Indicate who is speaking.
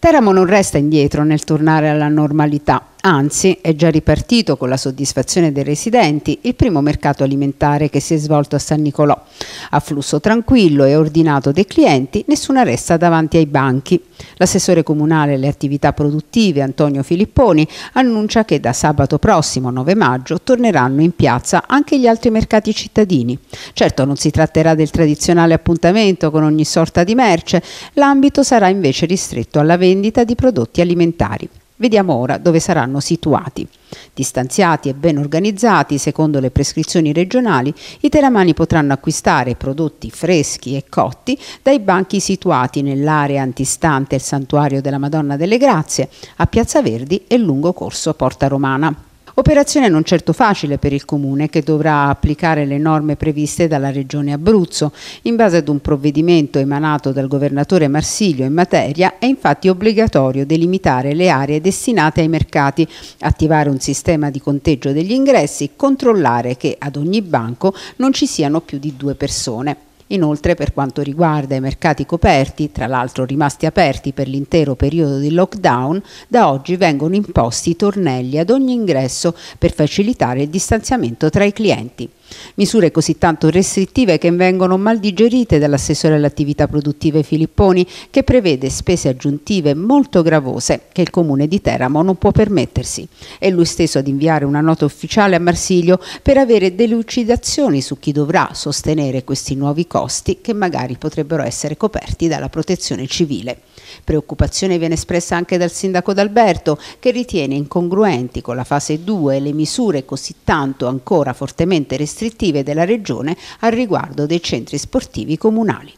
Speaker 1: Teramo non resta indietro nel tornare alla normalità. Anzi, è già ripartito con la soddisfazione dei residenti il primo mercato alimentare che si è svolto a San Nicolò. A flusso tranquillo e ordinato dei clienti, nessuna resta davanti ai banchi. L'assessore comunale alle attività produttive Antonio Filipponi annuncia che da sabato prossimo 9 maggio torneranno in piazza anche gli altri mercati cittadini. Certo non si tratterà del tradizionale appuntamento con ogni sorta di merce, l'ambito sarà invece ristretto alla vendita di prodotti alimentari. Vediamo ora dove saranno situati. Distanziati e ben organizzati, secondo le prescrizioni regionali, i teramani potranno acquistare prodotti freschi e cotti dai banchi situati nell'area antistante il santuario della Madonna delle Grazie, a Piazza Verdi e lungo corso Porta Romana. Operazione non certo facile per il Comune che dovrà applicare le norme previste dalla Regione Abruzzo. In base ad un provvedimento emanato dal governatore Marsilio in materia è infatti obbligatorio delimitare le aree destinate ai mercati, attivare un sistema di conteggio degli ingressi, controllare che ad ogni banco non ci siano più di due persone. Inoltre per quanto riguarda i mercati coperti, tra l'altro rimasti aperti per l'intero periodo di lockdown, da oggi vengono imposti tornelli ad ogni ingresso per facilitare il distanziamento tra i clienti. Misure così tanto restrittive che vengono mal digerite dall'assessore all'attività produttive Filipponi che prevede spese aggiuntive molto gravose che il comune di Teramo non può permettersi. È lui stesso ad inviare una nota ufficiale a Marsiglio per avere delucidazioni su chi dovrà sostenere questi nuovi costi che magari potrebbero essere coperti dalla protezione civile. Preoccupazione viene espressa anche dal sindaco D'Alberto che ritiene incongruenti con la fase 2 le misure così tanto ancora fortemente restrittive restrittive della Regione al riguardo dei centri sportivi comunali.